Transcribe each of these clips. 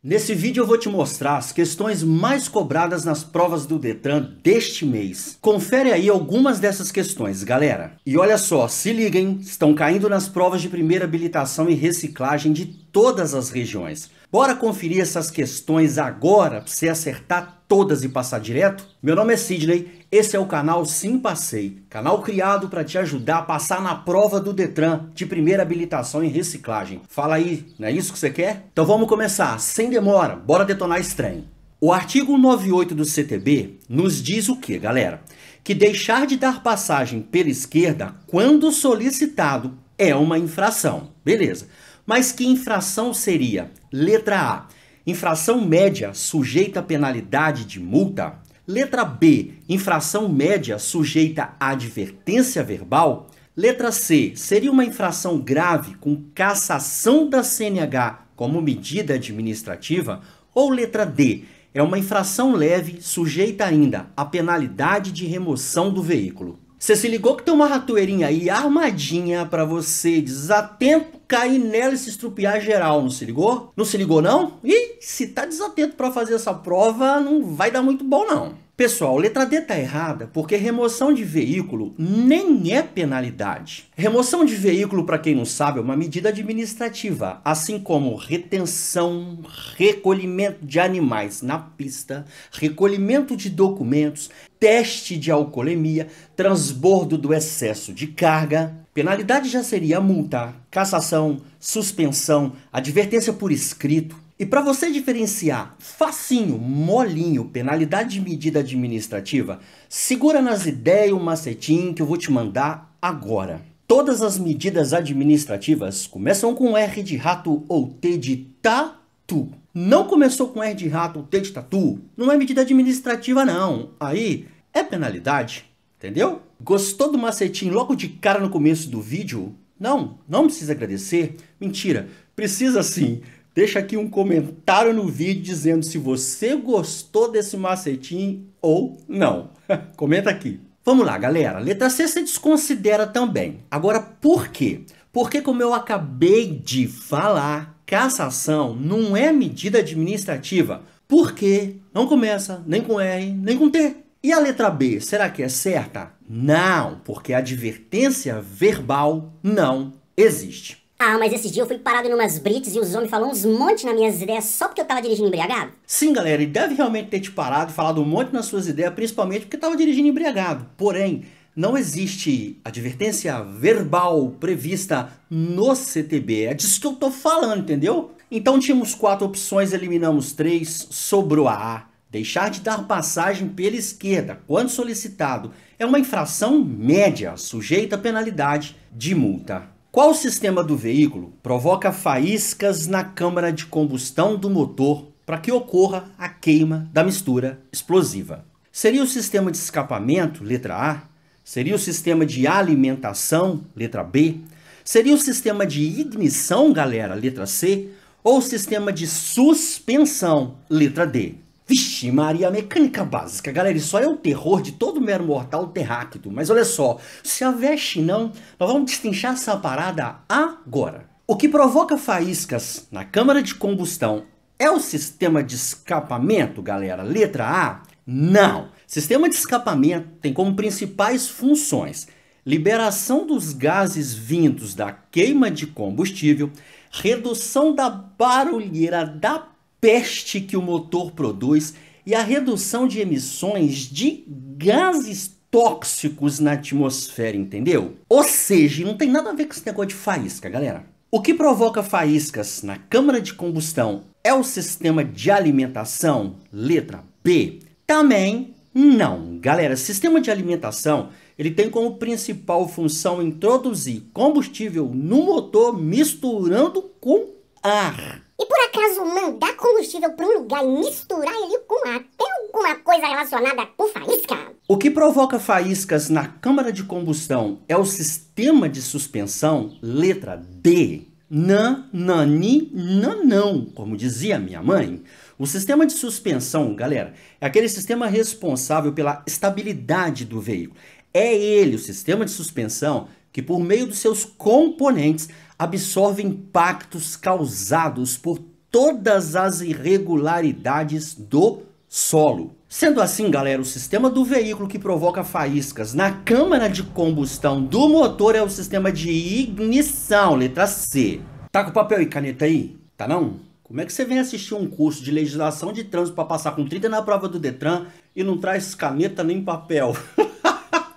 Nesse vídeo eu vou te mostrar as questões mais cobradas nas provas do Detran deste mês. Confere aí algumas dessas questões, galera. E olha só, se liguem, estão caindo nas provas de primeira habilitação e reciclagem de todas as regiões. Bora conferir essas questões agora para você acertar todas e passar direto? Meu nome é Sidney, esse é o canal Sim Passei, canal criado para te ajudar a passar na prova do Detran de primeira habilitação em reciclagem. Fala aí, não é isso que você quer? Então vamos começar, sem demora, bora detonar estranho. O artigo 98 do CTB nos diz o que, galera? Que deixar de dar passagem pela esquerda quando solicitado é uma infração. Beleza. Mas que infração seria? Letra A. Infração média sujeita a penalidade de multa? Letra B. Infração média sujeita a advertência verbal? Letra C. Seria uma infração grave com cassação da CNH como medida administrativa? Ou letra D. É uma infração leve sujeita ainda à penalidade de remoção do veículo? Você se ligou que tem uma ratoeirinha aí armadinha para você desatento cair nela e se estrupiar geral, não se ligou? Não se ligou não? E se tá desatento para fazer essa prova, não vai dar muito bom não. Pessoal, letra D tá errada porque remoção de veículo nem é penalidade. Remoção de veículo, para quem não sabe, é uma medida administrativa, assim como retenção, recolhimento de animais na pista, recolhimento de documentos, teste de alcoolemia, transbordo do excesso de carga. Penalidade já seria multa, cassação, suspensão, advertência por escrito. E para você diferenciar facinho, molinho, penalidade de medida administrativa, segura nas ideias o macetinho que eu vou te mandar agora. Todas as medidas administrativas começam com R de rato ou T de tatu. Não começou com R de rato ou T de tatu, não é medida administrativa não. Aí é penalidade, entendeu? Gostou do macetinho logo de cara no começo do vídeo? Não, não precisa agradecer? Mentira, precisa sim. Deixa aqui um comentário no vídeo dizendo se você gostou desse macetinho ou não. Comenta aqui. Vamos lá, galera. Letra C se desconsidera também. Agora, por quê? Porque, como eu acabei de falar, cassação não é medida administrativa. Por quê? Não começa nem com R, nem com T. E a letra B, será que é certa? Não, porque advertência verbal não existe. Ah, mas esse dia eu fui parado em umas brites e os homens falaram uns monte nas minhas ideias só porque eu tava dirigindo embriagado? Sim, galera, e deve realmente ter te parado e falado um monte nas suas ideias, principalmente porque tava dirigindo embriagado. Porém, não existe advertência verbal prevista no CTB. É disso que eu tô falando, entendeu? Então tínhamos quatro opções, eliminamos três, sobrou a A. Deixar de dar passagem pela esquerda, quando solicitado, é uma infração média, sujeita a penalidade de multa. Qual sistema do veículo provoca faíscas na câmara de combustão do motor para que ocorra a queima da mistura explosiva? Seria o sistema de escapamento, letra A? Seria o sistema de alimentação, letra B? Seria o sistema de ignição, galera, letra C? Ou o sistema de suspensão, letra D? Vixe, Maria, a mecânica básica. Galera, isso aí é o terror de todo mero mortal terráqueo. Mas olha só, se a veste não, nós vamos destrinchar essa parada agora. O que provoca faíscas na câmara de combustão é o sistema de escapamento, galera? Letra A? Não. Sistema de escapamento tem como principais funções liberação dos gases vindos da queima de combustível, redução da barulheira da peste que o motor produz e a redução de emissões de gases tóxicos na atmosfera, entendeu? Ou seja, não tem nada a ver com esse negócio de faísca, galera. O que provoca faíscas na câmara de combustão é o sistema de alimentação? Letra B. Também não. Galera, sistema de alimentação, ele tem como principal função introduzir combustível no motor misturando com ar. E por acaso mandar combustível para um lugar e misturar ele com ar tem alguma coisa relacionada com faísca? O que provoca faíscas na câmara de combustão é o sistema de suspensão, letra D. Nanani, nanão, como dizia minha mãe. O sistema de suspensão, galera, é aquele sistema responsável pela estabilidade do veículo. É ele, o sistema de suspensão, que por meio dos seus componentes absorve impactos causados por todas as irregularidades do solo. Sendo assim, galera, o sistema do veículo que provoca faíscas na câmara de combustão do motor é o sistema de ignição, letra C. Tá com papel e caneta aí? Tá não? Como é que você vem assistir um curso de legislação de trânsito para passar com 30 na prova do Detran e não traz caneta nem papel?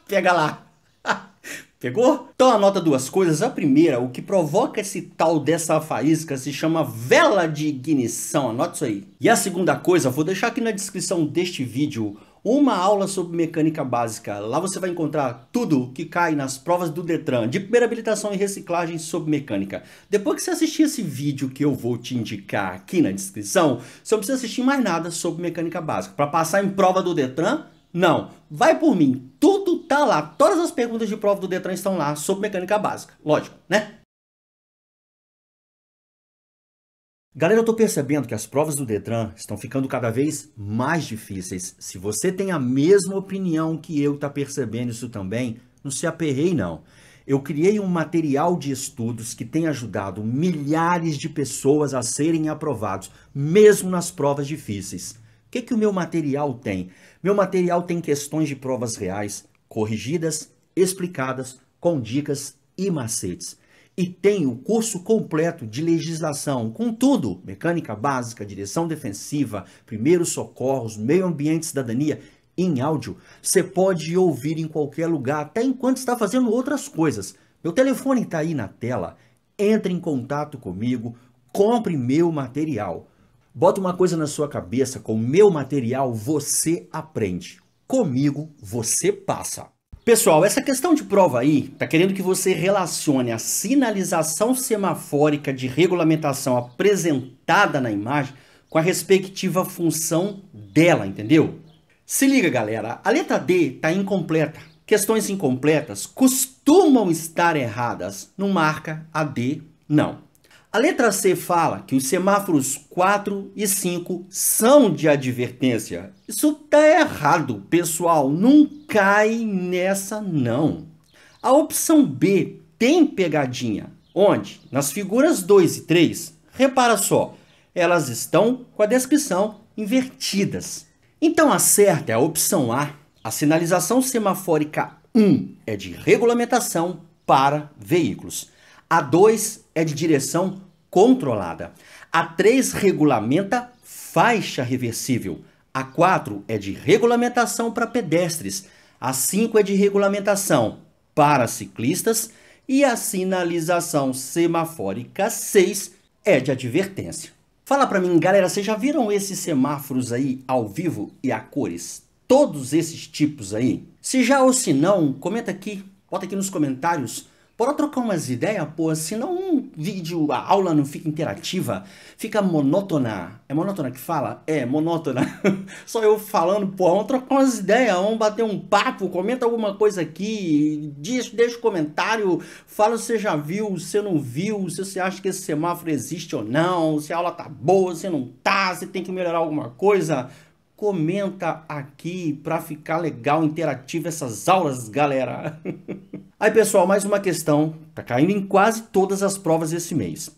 Pega lá. Pegou? Então anota duas coisas. A primeira, o que provoca esse tal dessa faísca se chama vela de ignição. Anota isso aí. E a segunda coisa, vou deixar aqui na descrição deste vídeo uma aula sobre mecânica básica. Lá você vai encontrar tudo que cai nas provas do Detran, de primeira habilitação e reciclagem sobre mecânica. Depois que você assistir esse vídeo que eu vou te indicar aqui na descrição, você não precisa assistir mais nada sobre mecânica básica. Para passar em prova do Detran, não, vai por mim. Tudo tá lá. Todas as perguntas de prova do Detran estão lá sobre mecânica básica. Lógico, né? Galera, eu tô percebendo que as provas do Detran estão ficando cada vez mais difíceis. Se você tem a mesma opinião que eu tá percebendo isso também, não se aperrei não. Eu criei um material de estudos que tem ajudado milhares de pessoas a serem aprovados, mesmo nas provas difíceis que, que o meu material tem? Meu material tem questões de provas reais, corrigidas, explicadas, com dicas e macetes. E tem o curso completo de legislação, com tudo: mecânica básica, direção defensiva, primeiros socorros, meio ambiente cidadania, em áudio. Você pode ouvir em qualquer lugar, até enquanto está fazendo outras coisas. Meu telefone está aí na tela. Entre em contato comigo, compre meu material. Bota uma coisa na sua cabeça, com o meu material você aprende. Comigo você passa. Pessoal, essa questão de prova aí tá querendo que você relacione a sinalização semafórica de regulamentação apresentada na imagem com a respectiva função dela, entendeu? Se liga, galera, a letra D tá incompleta. Questões incompletas costumam estar erradas. Não marca a D, não. A letra C fala que os semáforos 4 e 5 são de advertência. Isso tá errado, pessoal. Não cai nessa, não. A opção B tem pegadinha, onde, nas figuras 2 e 3, repara só, elas estão com a descrição invertidas. Então a certa é a opção A. A sinalização semafórica 1 é de regulamentação para veículos. A 2 é de direção controlada. A 3 regulamenta faixa reversível. A 4 é de regulamentação para pedestres. A 5 é de regulamentação para ciclistas. E a sinalização semafórica 6 é de advertência. Fala para mim, galera, vocês já viram esses semáforos aí ao vivo e a cores? Todos esses tipos aí? Se já ou se não, comenta aqui, bota aqui nos comentários Bora trocar umas ideias, pô, senão um vídeo, a aula não fica interativa, fica monótona. É monótona que fala? É, monótona. Só eu falando, pô, vamos trocar umas ideias, vamos bater um papo, comenta alguma coisa aqui, diz, deixa um comentário, fala se você já viu, se não viu, se você acha que esse semáforo existe ou não, se a aula tá boa, se não tá, se tem que melhorar alguma coisa comenta aqui para ficar legal, interativo essas aulas, galera. Aí, pessoal, mais uma questão, tá caindo em quase todas as provas esse mês.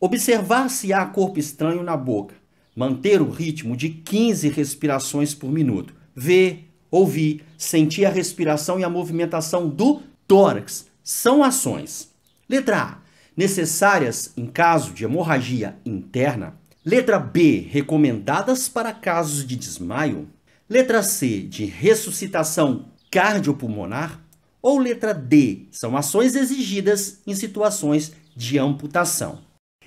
Observar se há corpo estranho na boca. Manter o ritmo de 15 respirações por minuto. Ver, ouvir, sentir a respiração e a movimentação do tórax são ações. Letra A. Necessárias em caso de hemorragia interna Letra B, recomendadas para casos de desmaio. Letra C, de ressuscitação cardiopulmonar. Ou letra D, são ações exigidas em situações de amputação.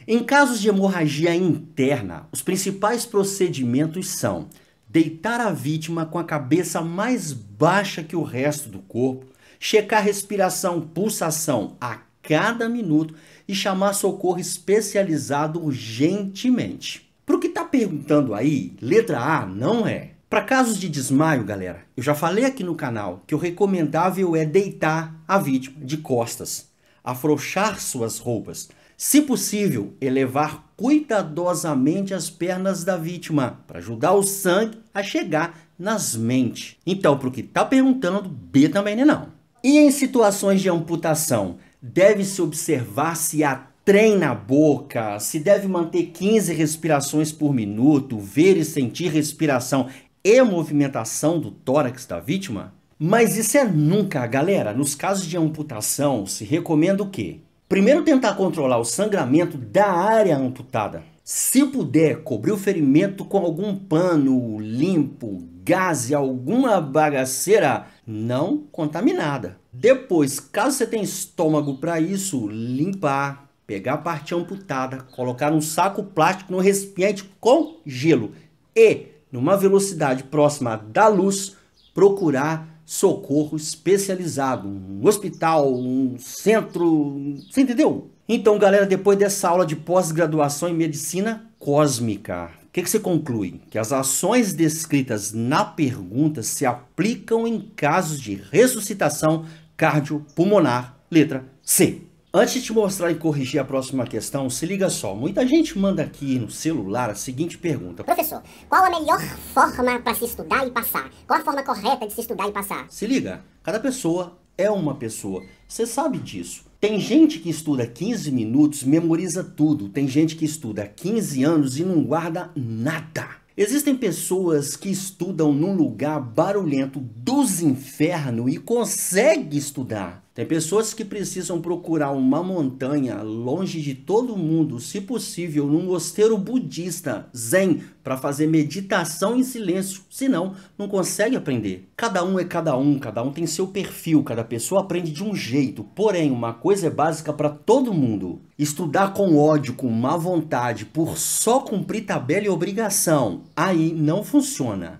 Em casos de hemorragia interna, os principais procedimentos são deitar a vítima com a cabeça mais baixa que o resto do corpo, checar respiração, pulsação a cada minuto e chamar socorro especializado urgentemente. Para o que está perguntando aí, letra A não é. Para casos de desmaio, galera, eu já falei aqui no canal que o recomendável é deitar a vítima de costas, afrouxar suas roupas, se possível, elevar cuidadosamente as pernas da vítima para ajudar o sangue a chegar nas mentes. Então, para o que está perguntando, B também é não. E em situações de amputação, deve-se observar se há trem na boca, se deve manter 15 respirações por minuto, ver e sentir respiração e movimentação do tórax da vítima? Mas isso é nunca, galera. Nos casos de amputação, se recomenda o quê? Primeiro tentar controlar o sangramento da área amputada. Se puder, cobrir o ferimento com algum pano limpo, gás e alguma bagaceira não contaminada. Depois, caso você tenha estômago para isso, limpar, pegar a parte amputada, colocar num saco plástico no recipiente com gelo e, numa velocidade próxima da luz, procurar socorro especializado, um hospital, um centro, você entendeu? Então, galera, depois dessa aula de pós-graduação em medicina cósmica, o que, que você conclui? Que as ações descritas na pergunta se aplicam em casos de ressuscitação cardiopulmonar, letra C. Antes de te mostrar e corrigir a próxima questão, se liga só. Muita gente manda aqui no celular a seguinte pergunta: Professor, qual a melhor forma para se estudar e passar? Qual a forma correta de se estudar e passar? Se liga, cada pessoa é uma pessoa. Você sabe disso. Tem gente que estuda 15 minutos, memoriza tudo. Tem gente que estuda 15 anos e não guarda nada. Existem pessoas que estudam num lugar barulhento dos infernos e conseguem estudar. Tem pessoas que precisam procurar uma montanha longe de todo mundo, se possível, num mosteiro budista, zen, para fazer meditação em silêncio, senão não consegue aprender. Cada um é cada um, cada um tem seu perfil, cada pessoa aprende de um jeito. Porém, uma coisa é básica para todo mundo: estudar com ódio, com má vontade, por só cumprir tabela e obrigação. Aí não funciona.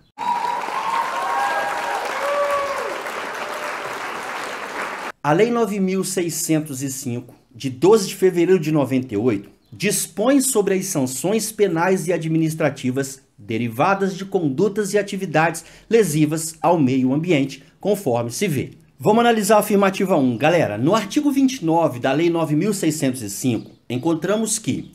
A Lei 9605, de 12 de fevereiro de 98, dispõe sobre as sanções penais e administrativas derivadas de condutas e atividades lesivas ao meio ambiente, conforme se vê. Vamos analisar a afirmativa 1. Galera, no artigo 29 da Lei 9605, encontramos que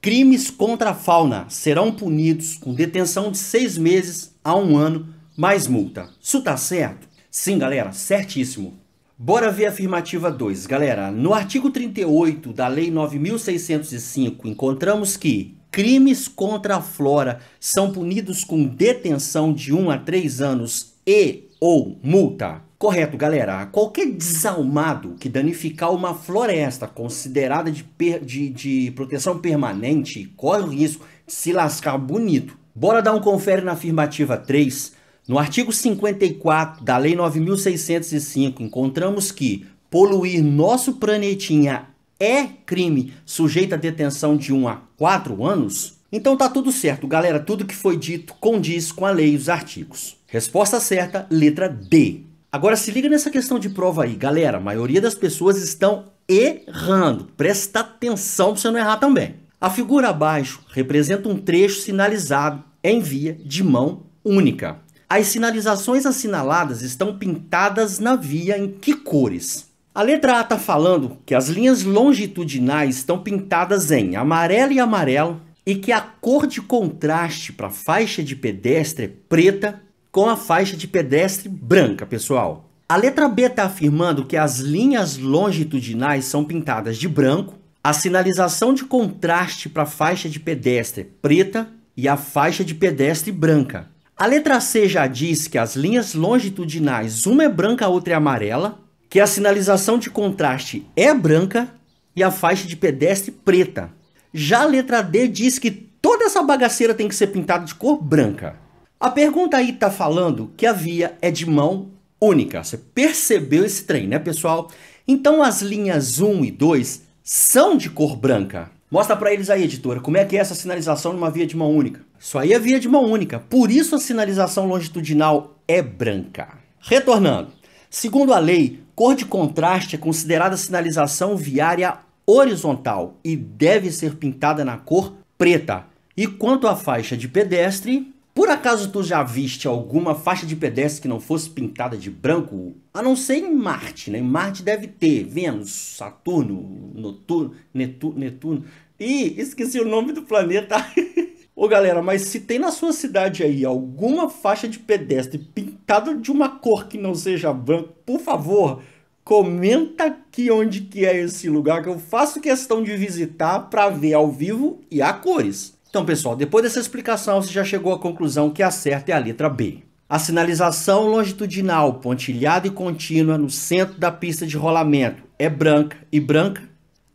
crimes contra a fauna serão punidos com detenção de seis meses a um ano, mais multa. Isso tá certo? Sim, galera, certíssimo. Bora ver a afirmativa 2. Galera, no artigo 38 da Lei 9605, encontramos que crimes contra a flora são punidos com detenção de 1 a 3 anos e ou multa. Correto, galera. Qualquer desalmado que danificar uma floresta considerada de, de, de proteção permanente corre o risco de se lascar bonito. Bora dar um confere na afirmativa 3. No artigo 54 da Lei 9605, encontramos que poluir nosso planetinha é crime sujeito a detenção de 1 a 4 anos? Então tá tudo certo, galera. Tudo que foi dito condiz com a lei e os artigos. Resposta certa, letra D. Agora se liga nessa questão de prova aí, galera. A maioria das pessoas estão errando. Presta atenção para você não errar também. A figura abaixo representa um trecho sinalizado em via de mão única. As sinalizações assinaladas estão pintadas na via em que cores? A letra A está falando que as linhas longitudinais estão pintadas em amarelo e amarelo e que a cor de contraste para a faixa de pedestre é preta com a faixa de pedestre branca, pessoal. A letra B está afirmando que as linhas longitudinais são pintadas de branco, a sinalização de contraste para a faixa de pedestre é preta e a faixa de pedestre branca. A letra C já diz que as linhas longitudinais, uma é branca, a outra é amarela, que a sinalização de contraste é branca e a faixa de pedestre preta. Já a letra D diz que toda essa bagaceira tem que ser pintada de cor branca. A pergunta aí está falando que a via é de mão única. Você percebeu esse trem, né, pessoal? Então as linhas 1 e 2 são de cor branca. Mostra para eles aí, editora, como é que é essa sinalização numa via de mão única. Isso aí é via de mão única, por isso a sinalização longitudinal é branca. Retornando, segundo a lei, cor de contraste é considerada sinalização viária horizontal e deve ser pintada na cor preta. E quanto à faixa de pedestre, por acaso tu já viste alguma faixa de pedestre que não fosse pintada de branco? A não ser em Marte, né? Em Marte deve ter Vênus, Saturno, Noturno, Netuno, Netuno. Ih, esqueci o nome do planeta. Ô galera, mas se tem na sua cidade aí alguma faixa de pedestre pintada de uma cor que não seja branco, por favor, comenta aqui onde que é esse lugar que eu faço questão de visitar para ver ao vivo e a cores. Então, pessoal, depois dessa explicação, você já chegou à conclusão que a certa é a letra B. A sinalização longitudinal pontilhada e contínua no centro da pista de rolamento é branca e branca.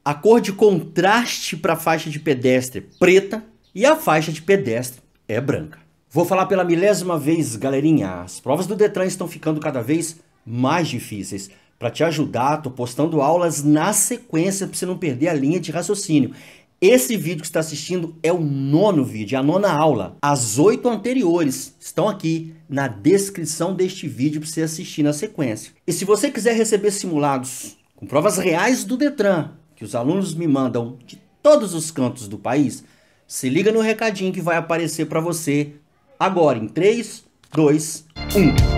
A cor de contraste para a faixa de pedestre é preta e a faixa de pedestre é branca. Vou falar pela milésima vez, galerinha. As provas do Detran estão ficando cada vez mais difíceis. Para te ajudar, tô postando aulas na sequência para você não perder a linha de raciocínio. Esse vídeo que está assistindo é o nono vídeo, é a nona aula. As oito anteriores estão aqui na descrição deste vídeo para você assistir na sequência. E se você quiser receber simulados com provas reais do Detran, que os alunos me mandam de todos os cantos do país, se liga no recadinho que vai aparecer para você agora em 3, 2, 1.